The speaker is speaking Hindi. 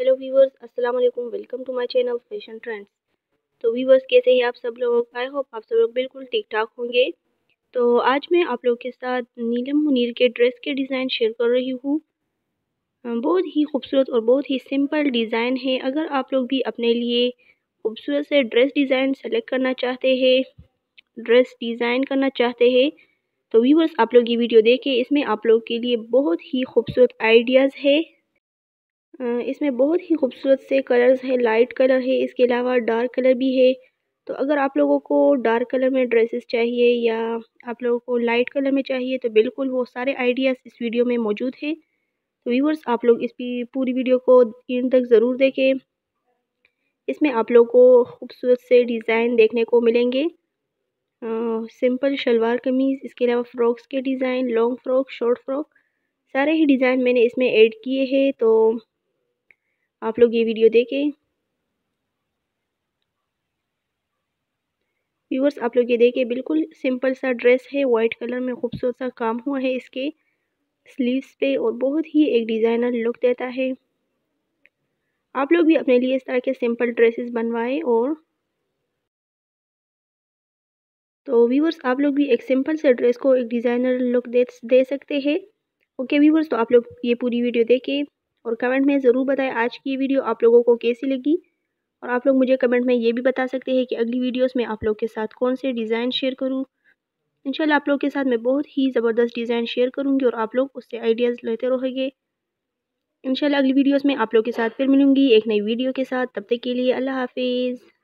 हेलो वीवर्स अस्सलाम वालेकुम welcome to my channel fashion trends तो वीवर्स कैसे हैं आप सब लोग आई होप आप सब लोग बिल्कुल ठीक ठाक होंगे तो आज मैं आप लोग के साथ नीलम मुनीर के ड्रेस के डिज़ाइन शेयर कर रही हूँ बहुत ही खूबसूरत और बहुत ही सिंपल डिज़ाइन है अगर आप लोग भी अपने लिए खूबसूरत से ड्रेस डिज़ाइन सेलेक्ट करना चाहते हैं ड्रेस डिज़ाइन करना चाहते हैं तो वीवर्स आप लोग ये वीडियो देखें इसमें आप लोग के लिए बहुत ही खूबसूरत आइडियाज़ है इसमें बहुत ही खूबसूरत से कलर्स हैं लाइट कलर है इसके अलावा डार्क कलर भी है तो अगर आप लोगों को डार्क कलर में ड्रेसेस चाहिए या आप लोगों को लाइट कलर में चाहिए तो बिल्कुल वो सारे आइडियाज़ इस वीडियो में मौजूद है तो व्यूवर्स आप लोग इस पूरी वीडियो को इन तक ज़रूर देखें इसमें आप लोगों को खूबसूरत से डिज़ाइन देखने को मिलेंगे सिंपल शलवार कमीज़ इसके अलावा फ़्रॉक्स के design long frock short frock सारे ही डिज़ाइन मैंने इसमें ऐड किए हैं तो आप लोग ये वीडियो देखें व्यूअर्स आप लोग ये देखें बिल्कुल सिंपल सा ड्रेस है वाइट कलर में खूबसूरत सा काम हुआ है इसके स्लीव्स पे और बहुत ही एक डिज़ाइनर लुक देता है आप लोग भी अपने लिए इस तरह के सिंपल ड्रेसेस बनवाएं और तो व्यूवर्स आप लोग भी एक सिंपल से ड्रेस को एक डिज़ाइनर लुक दे दे सकते हैं ओके व्यूवर्स तो आप लोग ये पूरी वीडियो देखें और कमेंट में ज़रूर बताएं आज की वीडियो आप लोगों को कैसी लगी और आप लोग मुझे कमेंट में ये भी बता सकते हैं कि अगली वीडियोस में आप लोग के साथ कौन से डिज़ाइन शेयर करूँ इन आप लोग के साथ मैं बहुत ही ज़बरदस्त डिज़ाइन शेयर करूँगी और आप लोग उससे आइडियाज़ लेते रहोगे इनशाला अगली वीडियोज़ में आप लोग के साथ फिर मिलूँगी एक नई वीडियो के साथ तब तक के लिए अल्लाह हाफिज़